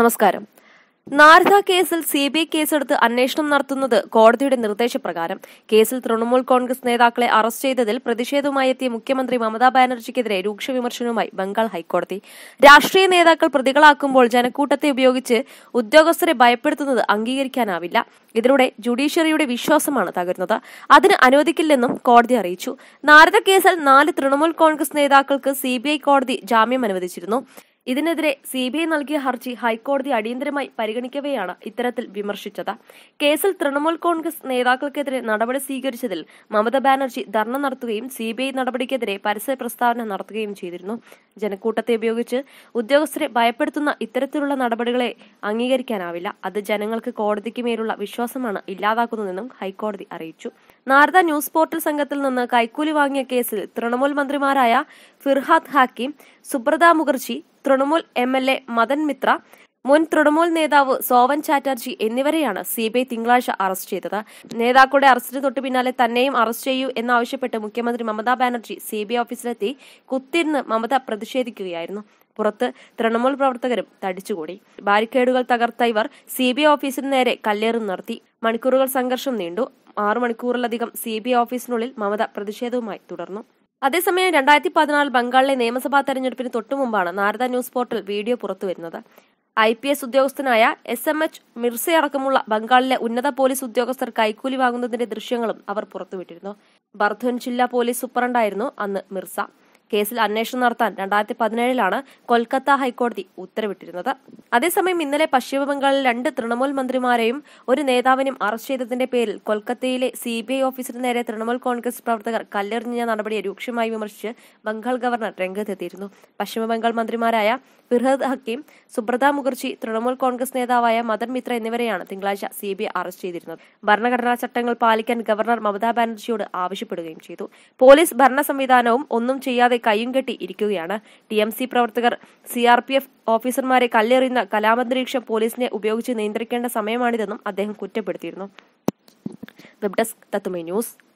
നമസ്കാരം നാരദ കേസിൽ C B I കേസെടുത്ത് അന്വേഷണം നടത്തുന്നത് കോടതിയുടെ നിർദ്ദേശപ്രകാരം കേസിൽ തൃണമൂൽ കോൺഗ്രസ് നേതാക്കളെ അറസ്റ്റ് ചെയ്തതിൽ പ്രതിഷേധവുമായി എത്തിയ മുഖ്യമന്ത്രി മമതാ ബാനർജിക്കെതിരെ രൂക്ഷ വിമർശനവുമായി ബംഗാൾ ഹൈക്കോടതി രാഷ്ട്രീയ നേതാക്കൾ പ്രതികളാക്കുമ്പോൾ ജനക്കൂട്ടത്തെ ഉപയോഗിച്ച് ഉദ്യോഗസ്ഥരെ ഭയപ്പെടുത്തുന്നത് അംഗീകരിക്കാനാവില്ല ഇതിലൂടെ ജുഡീഷ്യറിയുടെ വിശ്വാസമാണ് തകരുന്നത് അതിന് അനുവദിക്കില്ലെന്നും കോടതി അറിയിച്ചു നാരദ കേസിൽ നാല് തൃണമൂൽ കോൺഗ്രസ് നേതാക്കൾക്ക് സി കോടതി ജാമ്യം അനുവദിച്ചിരുന്നു ഇതിനെതിരെ സി ബി ഐ നൽകിയ ഹർജി ഹൈക്കോടതി അടിയന്തരമായി പരിഗണിക്കവെയാണ് ഇത്തരത്തിൽ വിമർശിച്ചത് കേസിൽ തൃണമൂൽ കോൺഗ്രസ് നേതാക്കൾക്കെതിരെ നടപടി സ്വീകരിച്ചതിൽ മമത ബാനർജി ധർണ നടത്തുകയും സി ബി ഐ നടപടിക്കെതിരെ പരസ്യ പ്രസ്താവന നടത്തുകയും ചെയ്തിരുന്നു ജനക്കൂട്ടത്തെ ഉപയോഗിച്ച് ഉദ്യോഗസ്ഥരെ ഭയപ്പെടുത്തുന്ന ഇത്തരത്തിലുള്ള നടപടികളെ അംഗീകരിക്കാനാവില്ല അത് ജനങ്ങൾക്ക് കോടതിക്ക് മേലുള്ള വിശ്വാസമാണ് ഇല്ലാതാക്കുന്നതെന്നും ഹൈക്കോടതി അറിയിച്ചു നാരദ ന്യൂസ് പോർട്ടൽ സംഘത്തിൽ നിന്ന് കൈക്കൂലി വാങ്ങിയ കേസിൽ തൃണമൂൽ മന്ത്രിമാരായ Firhad Hakim Subrata Mukherjee Trinamool M L A Madan Mitra മുൻ തൃണമൂൽ നേതാവ് സോവൻ ചാറ്റർജി എന്നിവരെയാണ് സി ബി ഐ തിങ്കളാഴ്ച അറസ്റ്റ് ചെയ്തത് നേതാക്കളുടെ അറസ്റ്റിന് തൊട്ടു പിന്നാലെ തന്നെയും അറസ്റ്റ് ചെയ്യൂ എന്നാവശ്യപ്പെട്ട് മുഖ്യമന്ത്രി Mamata Banerjee C B I ഓഫീസിലെത്തി കുത്തിരുന്ന് മമത പ്രതിഷേധിക്കുകയായിരുന്നു പുറത്ത് തൃണമൂൽ പ്രവർത്തകരും തടിച്ചുകൂടി ബാരിക്കേഡുകൾ തകർത്ത ഇവർ സി ബി ഐ ഓഫീസിന് നേരെ കല്ലേറും നടത്തി മണിക്കൂറുകൾ സംഘർഷം നീണ്ടു ആറു മണിക്കൂറിലധികം സി ബി ഐ ഓഫീസിനുള്ളിൽ മമത പ്രതിഷേധവുമായി തുടർന്നു അതേസമയം രണ്ടായിരത്തി പതിനാല് ബംഗാളിലെ നിയമസഭാ തെരഞ്ഞെടുപ്പിന് തൊട്ടുമുമ്പാണ് നാരദ ന്യൂസ് പോർട്ടൽ വീഡിയോ പുറത്തുവരുന്നത് ഐ പി എസ് ഉദ്യോഗസ്ഥനായ എസ് എം എച്ച് മിർസ അടക്കമുള്ള ബംഗാളിലെ ഉന്നത പോലീസ് ഉദ്യോഗസ്ഥർ കൈക്കൂലി വാങ്ങുന്നതിന്റെ ദൃശ്യങ്ങളും അവർ പുറത്തുവിട്ടിരുന്നു ബർധൻ ജില്ലാ പോലീസ് സൂപ്രണ്ടായിരുന്നു അന്ന് മിർസ കേസിൽ അന്വേഷണം നടത്താൻ രണ്ടായിരത്തി പതിനേഴിലാണ് കൊൽക്കത്ത ഹൈക്കോടതി ഉത്തരവിട്ടിരുന്നത് അതേസമയം ഇന്നലെ പശ്ചിമബംഗാളിൽ രണ്ട് തൃണമൂൽ മന്ത്രിമാരെയും ഒരു നേതാവിനെയും അറസ്റ്റ് ചെയ്തതിന്റെ പേരിൽ കൊൽക്കത്തയിലെ സി ബി ഐ ഓഫീസിന് നേരെ തൃണമൂൽ കോൺഗ്രസ് പ്രവർത്തകർ കല്ലെറിഞ്ഞ നടപടിയെ രൂക്ഷമായി വിമർശിച്ച് ബംഗാൾ ഗവർണർ രംഗത്തെത്തിയിരുന്നു പശ്ചിമബംഗാൾ മന്ത്രിമാരായ ഫിർഹദ് ഹക്കീം സുബ്രത മുഖർജി തൃണമൂൽ കോൺഗ്രസ് നേതാവായ മദൻ മിത്ര എന്നിവരെയാണ് തിങ്കളാഴ്ച സി ബി ഐ അറസ്റ്റ് ചെയ്തിരുന്നത് ഭരണഘടനാ ചട്ടങ്ങൾ പാലിക്കാൻ ഗവർണർ മമതാ ബാനർജിയോട് ആവശ്യപ്പെടുകയും ചെയ്തു പോലീസ് ഭരണ സംവിധാനവും ഒന്നും ചെയ്യാതെ കൈയും കെട്ടി ഇരിക്കുകയാണ് ടി എം സി പ്രവർത്തകർ സി ആർ പി എഫ് ഓഫീസർമാരെ കല്ലെറിയുന്ന കലാമന്തരീക്ഷം പോലീസിനെ ഉപയോഗിച്ച് നിയന്ത്രിക്കേണ്ട സമയമാണിതെന്നും അദ്ദേഹം കുറ്റപ്പെടുത്തിയിരുന്നു വെബ് ഡെസ്ക് തത്തുമൈ ന്യൂസ്